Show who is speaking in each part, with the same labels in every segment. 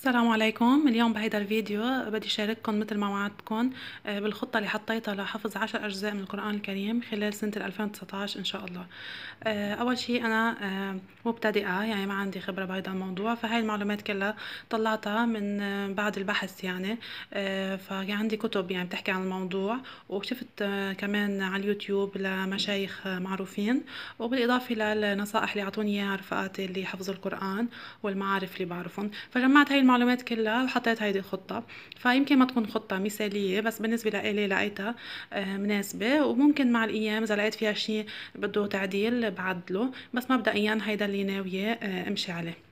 Speaker 1: السلام عليكم اليوم بهيدا الفيديو بدي شارككم مثل ما وعدتكم آه، بالخطة اللي حطيتها لحفظ عشر أجزاء من القرآن الكريم خلال سنة 2019 إن شاء الله آه، أول شيء أنا آه، مبتدئة يعني ما عندي خبرة بهيدا الموضوع فهاي المعلومات كلها طلعتها من بعد البحث يعني فعندي كتب يعني بتحكي عن الموضوع وشفت كمان على اليوتيوب لمشايخ معروفين وبالإضافة للنصائح اللي أعطوني إياها رفقاتي اللي حفظوا القرآن والمعارف اللي بعرفهم فجمعت هاي المعلومات كلها وحطيت هيدي الخطة فيمكن ما تكون خطة مثالية بس بالنسبة لإلي لقيتها آه، مناسبة وممكن مع الأيام إذا لقيت فيها شي بده تعديل بعدله بس مبدئيا هيدا اللي ناوية آه، أمشي عليه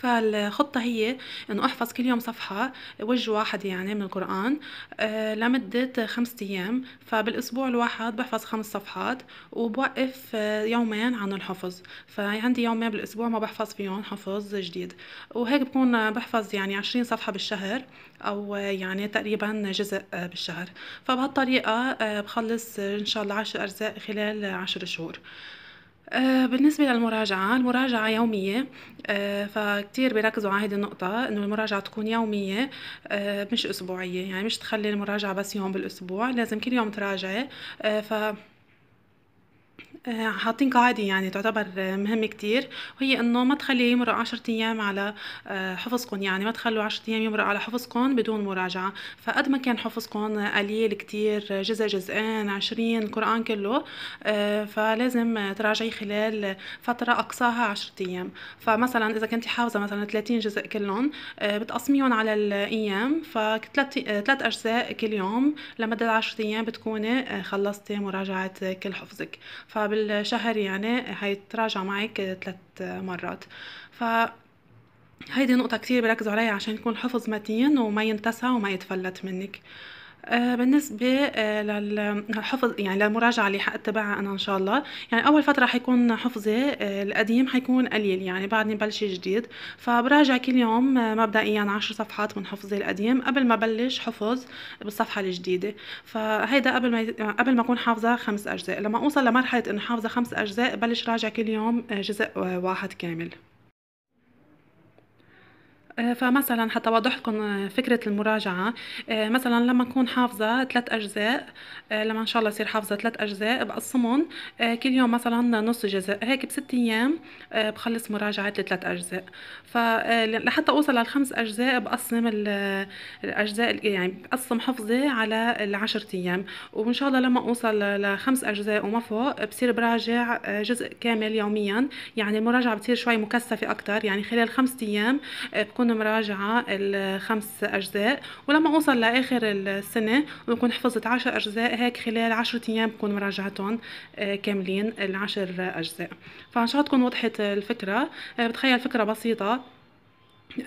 Speaker 1: فالخطة هي أنه أحفظ كل يوم صفحة وجه واحد يعني من القرآن آه، لمدة خمسة أيام فبالأسبوع الواحد بحفظ خمس صفحات وبوقف آه، يومين عن الحفظ فعندي يومين بالأسبوع ما بحفظ فيهم حفظ جديد وهيك بكون آه، بحفظ يعني عشرين صفحة بالشهر أو يعني تقريبا جزء بالشهر فبهالطريقة بخلص إن شاء الله عشر أجزاء خلال عشر شهور آه، بالنسبة للمراجعة المراجعة يومية آه، فكتير بيركزوا على هذه النقطة انه المراجعة تكون يومية آه، مش اسبوعية يعني مش تخلي المراجعة بس يوم بالاسبوع لازم كل يوم تراجعي ف آه، حاطين قاعدة يعني تعتبر مهمة كتير وهي انه ما تخلي يمرق عشرة ايام على آه، حفظكم يعني ما تخلوا عشرة ايام يمرق على حفظكم بدون مراجعة فقد ما كان حفظكم قليل كتير جزء جزئين عشرين قرآن كله آه، فلازم تراجعي خلال فترة اقصاها عشرة ايام فمثلا اذا كنت حافظة مثلا 30 جزء كلهم بتقسميهم على الايام فثلاث اجزاء كل يوم لمدة عشرة ايام بتكوني خلصتي مراجعة كل حفظك فب بالشهر يعني هيتراجع معك ثلاث مرات ف هيدي نقطة كتير بركزوا عليها عشان يكون الحفظ متين وما ينتسى وما يتفلت منك آه، بالنسبة آه، للحفظ يعني للمراجعة اللي حأتبعها أنا إن شاء الله يعني أول فترة حيكون حفظي آه، القديم حيكون قليل يعني بعدني بلش جديد فبراجع كل يوم مبدئيا عشر صفحات من حفظي القديم قبل ما بلش حفظ بالصفحة الجديدة فهيدا قبل ما قبل ما أكون حافظة خمس أجزاء لما أوصل لمرحلة إنه حافظة خمس أجزاء بلش راجع كل يوم جزء واحد كامل آه، فمثلا حتى اوضح لكم آه، فكره المراجعه آه، مثلا لما اكون حافظه ثلاث اجزاء لما ان شاء الله يصير حافظه ثلاث اجزاء بقسمهم كل يوم مثلا نص جزء هيك بست ايام بخلص مراجعه الثلاث اجزاء فلحتى اوصل للخمس اجزاء بقسم الاجزاء يعني بقسم حفظي على العشر ايام وان شاء الله لما اوصل لخمس اجزاء وما فوق بصير براجع جزء كامل يوميا يعني المراجعه بتصير شوي مكثفه اكثر يعني خلال خمس ايام بكون بكون مراجعة الخمس أجزاء ولما أوصل لآخر السنة بكون حفظت عشر أجزاء هيك خلال عشرة أيام بكون مراجعتهم آه، كاملين العشر أجزاء فإن شاء الله تكون وضحت الفكرة آه، بتخيل فكرة بسيطة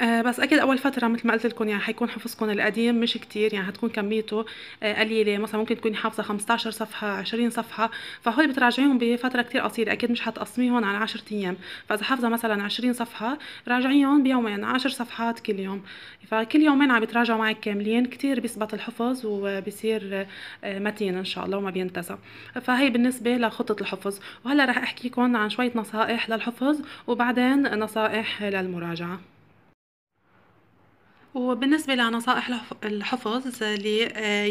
Speaker 1: آه بس اكيد اول فتره مثل ما قلت لكم يعني حيكون حفظكم القديم مش كتير يعني حتكون كميته آه قليله مثلا ممكن تكوني حافظه 15 صفحه 20 صفحه فهول بتراجعيهم بفتره كتير قصيره اكيد مش حتقسميهم على 10 ايام فاذا حافظه مثلا 20 صفحه راجعيهم بيومين 10 صفحات كل يوم فكل يومين عم بتراجعوا معك كاملين كتير بيثبت الحفظ وبصير آه متين ان شاء الله وما بينتسى فهي بالنسبه لخطه الحفظ وهلا رح احكيكم عن شويه نصائح للحفظ وبعدين نصائح للمراجعه وبالنسبة لنصائح الحفظ اللي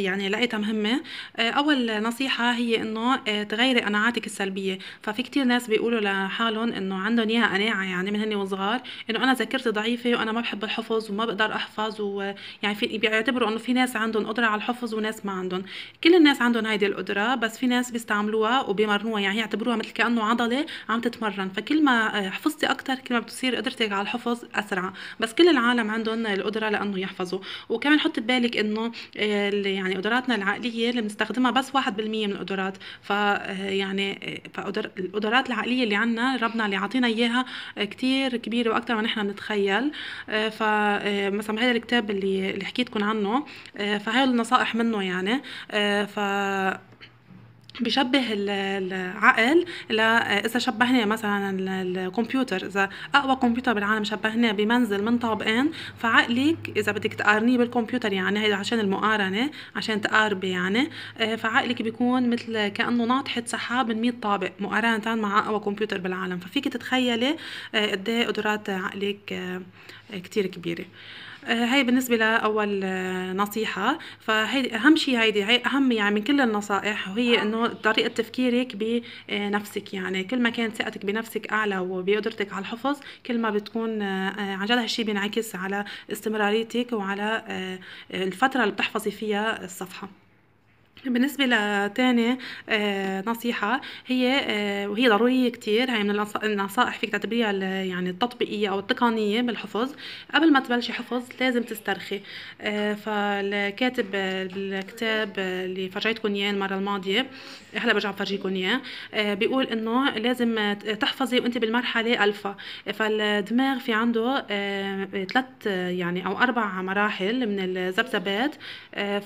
Speaker 1: يعني لقيتها مهمة أول نصيحة هي إنه آه، تغيري قناعاتك السلبية ففي كتير ناس بيقولوا لحالهم إنه عندهم إياها قناعة يعني من هني وصغار إنه أنا ذاكرتي ضعيفة وأنا ما بحب الحفظ وما بقدر أحفظ ويعني في بيعتبروا إنه في ناس عندهم قدرة على الحفظ وناس ما عندهم كل الناس عندهم هيدي القدرة بس في ناس بيستعملوها وبيمرنوها يعني يعتبروها مثل كأنه عضلة عم تتمرن فكل ما آه، حفظتي أكتر كل ما بتصير قدرتك على الحفظ أسرع بس كل العالم عندهم القدرة انه يحفظه وكمان حط ببالك انه آه، يعني قدراتنا العقليه اللي بنستخدمها بس 1% من القدرات ف آه، يعني آه، القدرات العقليه اللي عندنا ربنا اللي عاطينا اياها كتير كبيره واكثر ما نحن بنتخيل فمثلا هذا الكتاب اللي اللي حكيتكم عنه فهي النصائح منه يعني ف بشبه العقل اذا شبهناه مثلا الكمبيوتر اذا اقوى كمبيوتر بالعالم شبهناه بمنزل من طابقين فعقلك اذا بدك تقارنيه بالكمبيوتر يعني هيدا عشان المقارنه عشان تقاربي يعني آه، فعقلك بيكون مثل كانه ناطحه سحاب من 100 طابق مقارنه مع اقوى كمبيوتر بالعالم ففيك تتخيلي آه، قد ايه قدرات عقلك آه، كتير كبيره آه، هاي بالنسبة لأول آه، نصيحة فهي أهم شيء هيدي هي أهم يعني من كل النصائح وهي آه. إنه طريقة تفكيرك بنفسك يعني كل ما كانت ثقتك بنفسك أعلى وبقدرتك على الحفظ كل ما بتكون عن جد هالشيء بينعكس على استمراريتك وعلى الفترة اللي بتحفظي فيها الصفحة بالنسبة لتاني آه، نصيحة هي آه، وهي ضرورية كتير هي من النصائح فيك تعتبريها يعني التطبيقية أو التقنية بالحفظ قبل ما تبلشي حفظ لازم تسترخي آه، فالكاتب الكتاب اللي فرجيتكم إياه المرة الماضية هلا برجع بفرجيكم إياه بيقول إنه لازم تحفظي وأنت بالمرحلة ألفا فالدماغ في عنده ثلاث يعني أو أربع مراحل من الذبذبات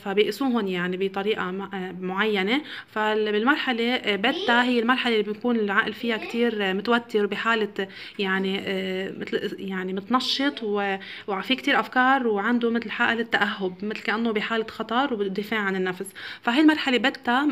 Speaker 1: فبيقسوهم يعني بطريقة آه، معينه فبالمرحله آه، بتا هي المرحله اللي بيكون العقل فيها كتير آه، متوتر بحاله يعني مثل يعني متنشط وفي كتير افكار وعنده مثل حاله تاهب مثل كانه بحاله خطر والدفاع عن النفس فهي المرحله بتا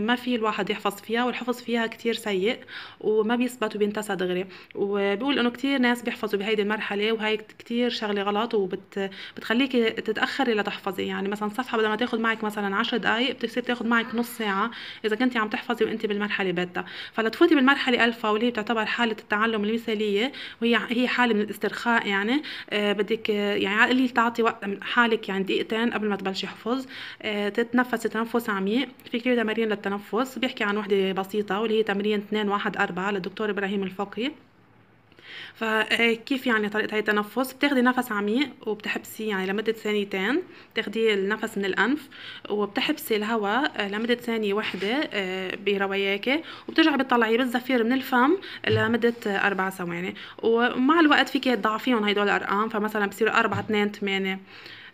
Speaker 1: ما في الواحد يحفظ فيها والحفظ فيها كتير سيء وما بيثبت وبينتسى دغري وبقول انه كتير ناس بيحفظوا بهيدي المرحله وهي كتير شغله غلط وبتخليك تتاخري لتحفظي يعني مثلا صفحه بدل ما تاخذ معك مثلا 10 دقائق بصير تاخذ معك نص ساعه اذا كنت عم تحفظي وانت بالمرحله بيتا فلتفوتي بالمرحله الفا واللي بتعتبر حاله التعلم المثاليه وهي هي حاله من الاسترخاء يعني آه، بدك يعني على القليل تعطي وقت حالك يعني دقيقتين قبل ما تبلشي حفظ آه، تتنفسي تنفس عميق في كثير تمارين للتنفس بيحكي عن وحده بسيطه واللي هي تمرين 2 1 4 للدكتور ابراهيم الفقي فكيف يعني طريقه هاي التنفس بتاخدي نفس عميق وبتحبسيه يعني لمده ثانيتين بتاخدي النفس من الانف وبتحبسي الهواء آه، لمده ثانيه واحده آه، برواياكي وبترجعي بتطلعيه بالزفير من الفم لمده اربع ثواني ومع الوقت فيكي تضعفيهم هدول الارقام فمثلا بصيروا 4 2 8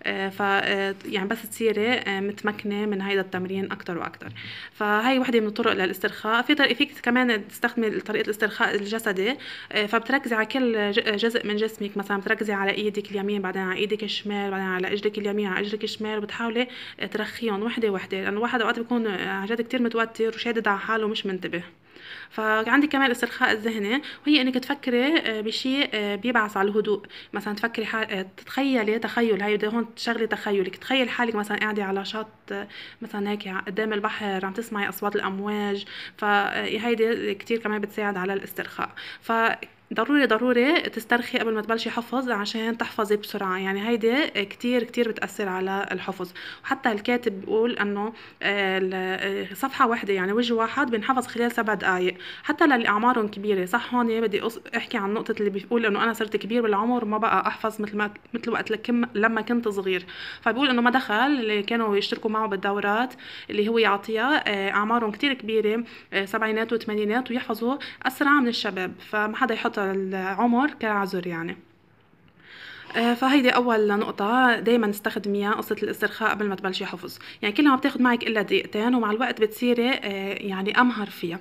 Speaker 1: آه، ف آه، يعني بس تصيري آه، متمكنه من هيدا التمرين اكثر واكثر فهي وحده من الطرق للاسترخاء في طريق فيك كمان تستخدمي طريقه الاسترخاء الجسدي فبتركزي على كل جزء من جسمك مثلا بتركزي على ايدك اليمين بعدين على ايدك الشمال بعدين على اجرك اليمين على اجرك الشمال وبتحاولي ترخيهم وحده وحده لانه الواحد اوقات بيكون عن جد كثير متوتر وشادد على حاله ومش منتبه فعندي كمان استرخاء الذهني وهي انك تفكري آه، بشيء آه، بيبعث على الهدوء مثلا تفكري حال... آه، تتخيلي تخيل هي هون شغله تخيلك تخيل حالك مثلا قاعده على شط مثلا هيك قدام البحر عم تسمعي اصوات الامواج فهيدي كثير كمان بتساعد على الاسترخاء ف ضروري ضروري تسترخي قبل ما تبلشي حفظ عشان تحفظي بسرعة يعني هيدي كتير كتير بتأثر على الحفظ وحتى الكاتب بيقول انه آه، آه، صفحة واحدة يعني وجه واحد بينحفظ خلال سبع دقايق حتى للي اعمارهم كبيرة صح هون بدي احكي عن نقطة اللي بيقول انه انا صرت كبير بالعمر ما بقى احفظ مثل ما مثل وقت لما كنت صغير فبيقول انه ما دخل اللي كانوا يشتركوا معه بالدورات اللي هو يعطيها آه، اعمارهم كتير كبيرة سبعينات وثمانينات ويحفظوا اسرع من الشباب فما حدا يحط العمر كعذر يعني آه، فهيدي اول نقطه دائما استخدميها قصه الاسترخاء قبل ما تبلشي حفظ يعني كل ما بتاخد معك الا دقيقتين ومع الوقت بتصيري آه، يعني امهر فيها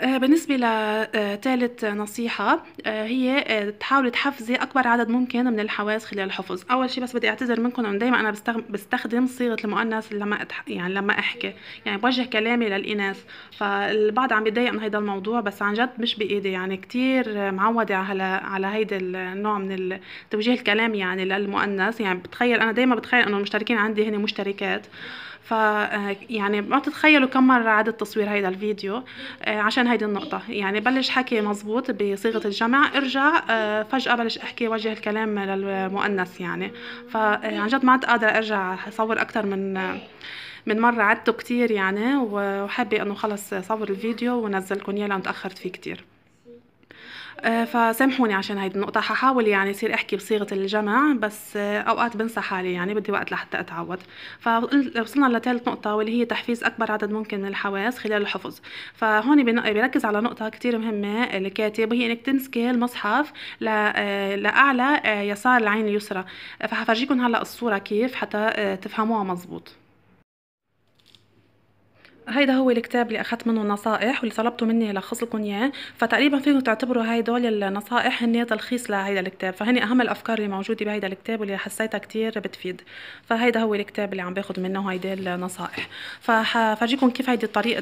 Speaker 1: آه، بالنسبة لثالث آه، نصيحة آه، هي تحاولي تحفزي أكبر عدد ممكن من الحواس خلال الحفظ، أول شي بس بدي أعتذر منكم إنه دايما أنا بستخدم صيغة المؤنث لما أتح... يعني لما أحكي، يعني بوجه كلامي للإناث، فالبعض عم بيتضايق من هيدا الموضوع بس عن جد مش بإيدي يعني كتير معودة على على هيدا النوع من توجيه الكلام يعني للمؤنث، يعني بتخيل أنا دايما بتخيل إنه المشتركين عندي هن مشتركات. ف آه، يعني ما تتخيلوا كم مره عاد تصوير هيدا الفيديو آه، عشان هيدي النقطه يعني بلش حكي مزبوط بصيغه الجمع ارجع آه، فجاه بلش احكي وجه الكلام للمؤنث يعني فعن جد ما عاد قادره ارجع اصور اكثر من من مرة عدته كتير يعني وحابة انه خلص صور الفيديو ونزلكم اياه لان تأخرت فيه كتير آه، فسامحوني عشان هيدي النقطة ححاول يعني يصير احكي بصيغة الجمع بس آه، اوقات بنسى حالي يعني بدي وقت لحتى اتعود فوصلنا لثالث نقطة واللي هي تحفيز اكبر عدد ممكن من الحواس خلال الحفظ فهون بركز على نقطة كتير مهمة الكاتب وهي انك تمسكي المصحف آه، لأعلى يسار العين اليسرى فحفرجيكم هلا الصورة كيف حتى تفهموها مزبوط هيدا هو الكتاب اللي اخذت منه نصائح واللي طلبتوا مني لخص لكم اياه فتقريبا فيكم تعتبروا هيدول النصائح هن تلخيص لهيدا الكتاب فهني اهم الافكار اللي موجوده بهيدا الكتاب واللي حسيتها كتير بتفيد فهيدا هو الكتاب اللي عم باخذ منه هيدا النصائح فحفرجيكم كيف هيدي طريقه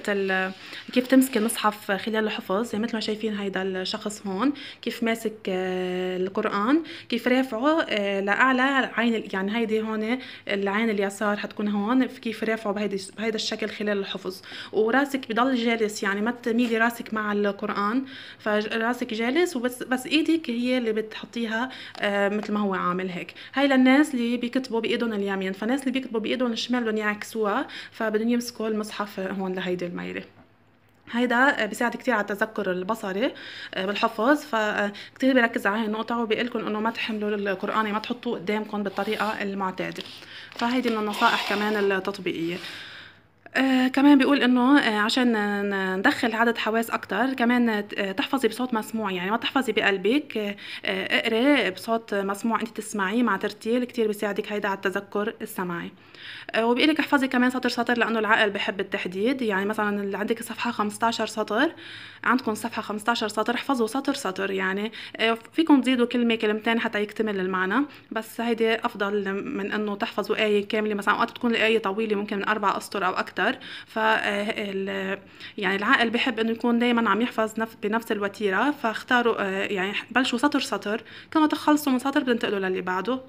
Speaker 1: كيف تمسك المصحف خلال الحفظ زي مثل ما شايفين هيدا الشخص هون كيف ماسك آه، القران كيف رافعه آه، لاعلى عين يعني هيدي هون العين اليسار حتكون هون كيف رافعه بهيدا الشكل خلال الحفظ تحفظ وراسك بضل جالس يعني ما تميلي راسك مع القران فراسك جالس وبس بس ايدك هي اللي بتحطيها آه، مثل ما هو عامل هيك هاي للناس اللي بيكتبوا بايدهم اليمين فالناس اللي بيكتبوا بايدهم الشمال بدهم يعكسوها فبدهم يمسكوا المصحف هون لهيدي الميله هيدا آه، بيساعد كتير على التذكر البصري آه، بالحفظ فكتير بركز على هاي النقطة وبقول لكم انه ما تحملوا القرآن ما تحطوه قدامكم بالطريقة المعتادة فهيدي من النصائح كمان التطبيقية آه، كمان بيقول انه آه، عشان ندخل عدد حواس اكتر كمان آه، تحفظي بصوت مسموع يعني ما تحفظي بقلبك اقري بصوت مسموع انت تسمعيه مع ترتيل كتير بيساعدك هيدا على التذكر السمعي وبيقول لك احفظي كمان سطر سطر لانه العقل بحب التحديد يعني مثلا اللي عندك الصفحه 15 سطر عندكم صفحه 15 سطر احفظوا سطر سطر يعني فيكم تزيدوا كلمه كلمتين حتى يكتمل المعنى بس هيدي افضل من انه تحفظوا ايه كامله مثلا اوقات بتكون الايه طويله ممكن من اربع اسطر او اكثر اكثر ف آه، يعني العقل بحب انه يكون دائما عم يحفظ نفس بنفس الوتيره فاختاروا آه، يعني بلشوا سطر سطر كما تخلصوا من سطر بتنتقلوا للي بعده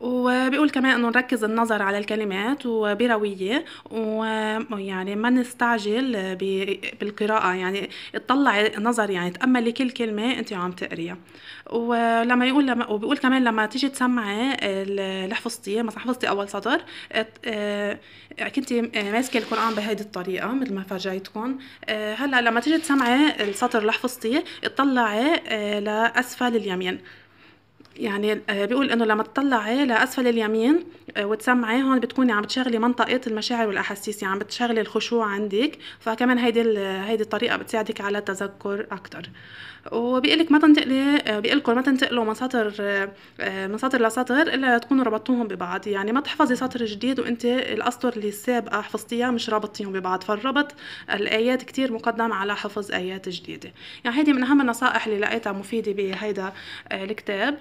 Speaker 1: وبيقول كمان انه نركز النظر على الكلمات وبرويه ويعني ما نستعجل بالقراءه يعني اطلع النظر يعني تاملي كل كلمه انت عم تقريها ولما يقول لما وبيقول كمان لما تيجي تسمعي اللي حفظتيه مثلا حفظتي اول سطر آه، كنت ماسكه القران بهيدي الطريقه مثل ما فرجيتكم آه، هلا لما تيجي تسمعي السطر اللي حفظتيه اطلعي آه، لاسفل اليمين يعني آه، بيقول انه لما تطلعي لاسفل اليمين آه، وتسمعي هون بتكوني عم بتشغلي منطقه المشاعر والاحاسيس يعني عم بتشغلي الخشوع عندك فكمان هيدي هيدي الطريقه بتساعدك على التذكر اكثر لك ما تنتقلي آه، لكم ما تنتقلوا من سطر من سطر لسطر الا تكونوا ربطتوهم ببعض يعني ما تحفظي سطر جديد وانت الاسطر اللي السابقه حفظتيها مش رابطتيهم ببعض فالربط الايات كتير مقدم على حفظ ايات جديده يعني هيدي من اهم النصائح اللي لقيتها مفيده بهيدا الكتاب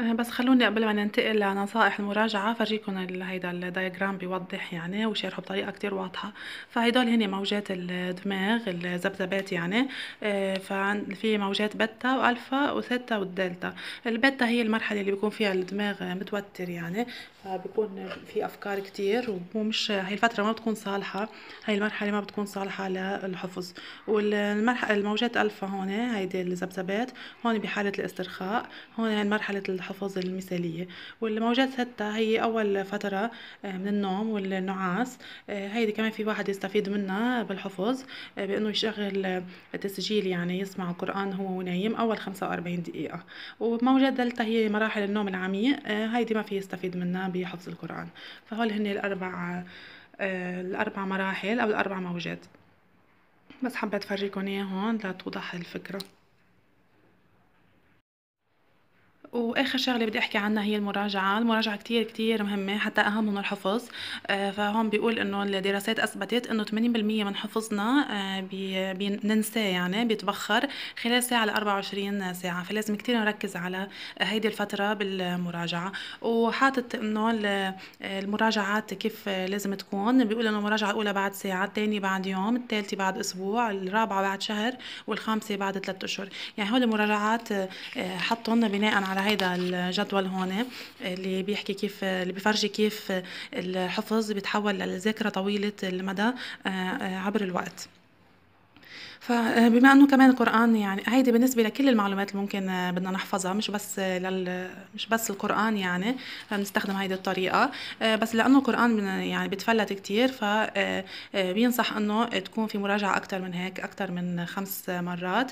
Speaker 1: آه، بس خلوني قبل ما ننتقل لنصائح المراجعة فرجيكم هيدا الدياجرام بيوضح يعني وشارحه بطريقة كتير واضحة فهيدول هني موجات الدماغ الذبذبات يعني آه، في موجات بتا والفا وثيتا والدلتا البتا هي المرحلة اللي بيكون فيها الدماغ متوتر يعني فبيكون في افكار كتير ومش هاي الفترة ما بتكون صالحة هاي المرحلة ما بتكون صالحة للحفظ والمرحلة الموجات الفا هون هيدي الذبذبات هون بحالة الاسترخاء هون هي مرحلة الحفظ الحفظ المثالية والموجات ستة هي أول فترة آه، من النوم والنعاس آه، هيدي كمان في واحد يستفيد منها بالحفظ آه، بأنه يشغل تسجيل يعني يسمع القرآن هو ونايم أول 45 دقيقة وموجات دلتا هي مراحل النوم العميق هيدي ما في يستفيد منها بحفظ القرآن فهول هن الأربع الأربع مراحل أو الأربع موجات بس حابة أفرجيكم هون لتوضح الفكرة واخر شغله بدي احكي عنها هي المراجعه المراجعه كتير كتير مهمه حتى اهم من الحفظ آه، فهون بيقول انه الدراسات اثبتت انه 80% من حفظنا آه، بننسى بننساه يعني بيتبخر خلال ساعه ل 24 ساعه فلازم كتير نركز على هيدي الفتره بالمراجعه وحاطط انه المراجعات كيف لازم تكون بيقول انه المراجعه الاولى بعد ساعه الثانيه بعد يوم الثالثه بعد اسبوع الرابعه بعد شهر والخامسه بعد ثلاثة اشهر يعني هول المراجعات آه، حطهم بناء على هيدا الجدول هون اللي بيحكي كيف اللي بيفرجي كيف الحفظ بيتحول لذاكره طويله المدى آه، عبر الوقت فبما آه، انه كمان القران يعني هيدي بالنسبه لكل المعلومات اللي ممكن آه، بدنا نحفظها مش بس لل مش بس القران يعني بنستخدم هيدي الطريقه آه، بس لانه القران يعني بتفلت كتير ف بينصح انه تكون في مراجعه اكثر من هيك اكثر من خمس مرات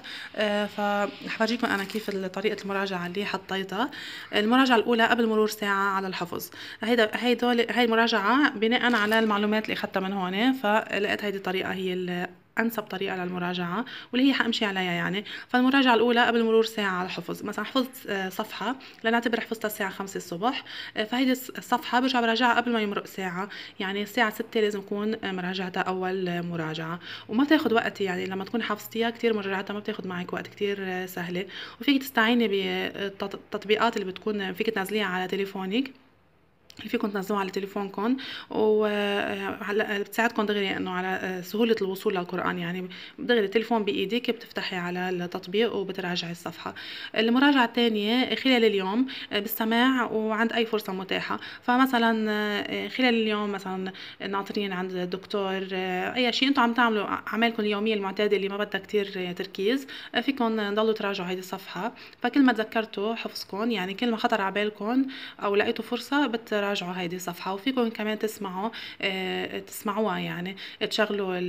Speaker 1: فحفرجيكم انا كيف طريقه المراجعه اللي حطيتها المراجعه الاولى قبل مرور ساعه على الحفظ هيدا هيدول هي المراجعه بناء على المعلومات اللي اخذتها من هون فلقيت هيدي الطريقه هي انسب طريقه للمراجعه واللي هي حامشي عليها يعني فالمراجعه الاولى قبل مرور ساعه على الحفظ مثلا حفظت آه، صفحه لنعتبر حفظتها الساعه 5 الصبح آه، فهيدي الصفحه برجع براجعها قبل ما يمرق ساعه يعني الساعه 6 لازم اكون آه، مراجعتها اول مراجعه وما تاخذ وقت يعني لما تكون حفظتيها كثير مراجعتها ما بتاخذ معك وقت كثير سهله وفيك تستعيني بالتطبيقات اللي بتكون فيك تنزليها على تليفونك فيكم تنزلوها على تليفونكم بتساعدكم آه، دغري انه على آه، سهوله الوصول للقران يعني دغري التليفون بايدك بتفتحي على التطبيق وبتراجعي الصفحه المراجعه الثانيه خلال اليوم آه، بالسماع وعند اي فرصه متاحه فمثلا خلال اليوم مثلا ناطرين عند الدكتور اي شيء انتم عم تعملوا اعمالكم اليوميه المعتاده اللي ما بدها كثير تركيز فيكم تضلوا تراجعوا هيدي الصفحه فكل ما تذكرتوا حفظكم يعني كل ما خطر على بالكم او لقيتوا فرصه بتراجعوا تراجعوا هيدي الصفحه وفيكم كمان تسمعوا آه، تسمعوها يعني تشغلوا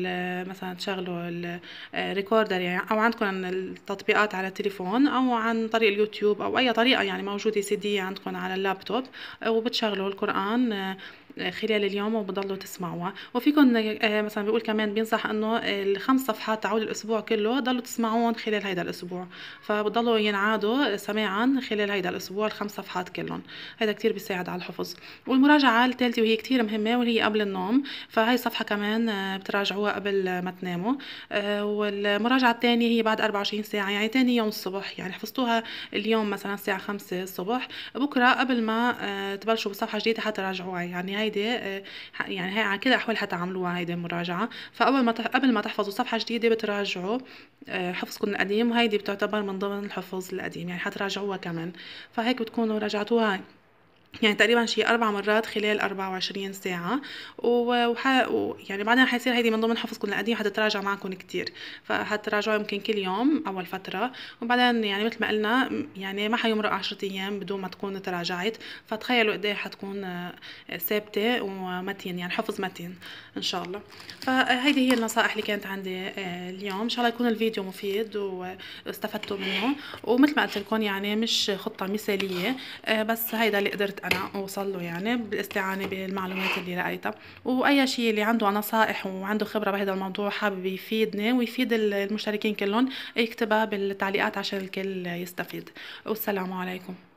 Speaker 1: مثلا تشغلوا الريكوردر آه، يعني او عندكم التطبيقات على التليفون او عن طريق اليوتيوب او اي طريقه يعني موجوده سي دي عندكم على اللابتوب آه، وبتشغلوا القران خلال اليوم وبضلوا تسمعوها وفيكم مثلا بيقول كمان بينصح انه الخمس صفحات تعول الاسبوع كله ضلوا تسمعون خلال هيدا الاسبوع فبضلوا ينعادوا سماعا خلال هيدا الاسبوع الخمس صفحات كلهم هيدا كتير بيساعد على الحفظ والمراجعه الثالثه وهي كتير مهمه وهي قبل النوم فهي الصفحه كمان آه، بتراجعوها قبل ما تناموا آه، والمراجعه الثانيه هي بعد 24 ساعه يعني ثاني يوم الصبح يعني حفظتوها اليوم مثلا الساعه 5 الصبح بكره قبل ما آه، تبلشوا بصفحه جديده حتراجعوها يعني هيدي يعني هي على كل الاحوال حتعملوها هيدي المراجعه فاول ما قبل ما تحفظوا صفحه جديده بتراجعوا حفظكم القديم وهيدي بتعتبر من ضمن الحفظ القديم يعني حتراجعوها كمان فهيك بتكونوا راجعتوها يعني تقريبا شي اربع مرات خلال 24 ساعه وح... و... يعني بعدين حيصير هيدي من ضمن حفظكم القديم حتتراجع معكم كتير فحتتراجعوا يمكن كل يوم اول فتره وبعدين يعني مثل ما قلنا يعني ما حيمرق 10 ايام بدون ما تكون تراجعت فتخيلوا قد ايه حتكون آه، ثابته ومتين يعني حفظ متين ان شاء الله فهيدي هي النصائح اللي كانت عندي آه، اليوم ان شاء الله يكون الفيديو مفيد واستفدتوا منه ومثل ما قلت لكم يعني مش خطه مثاليه آه، بس هيدا اللي قدرت انا اوصل له يعني بالاستعانه بالمعلومات اللي لقيتها واي شيء اللي عنده نصائح وعنده خبره بهذا الموضوع حابب يفيدني ويفيد المشتركين كلهم يكتبها بالتعليقات عشان الكل يستفيد والسلام عليكم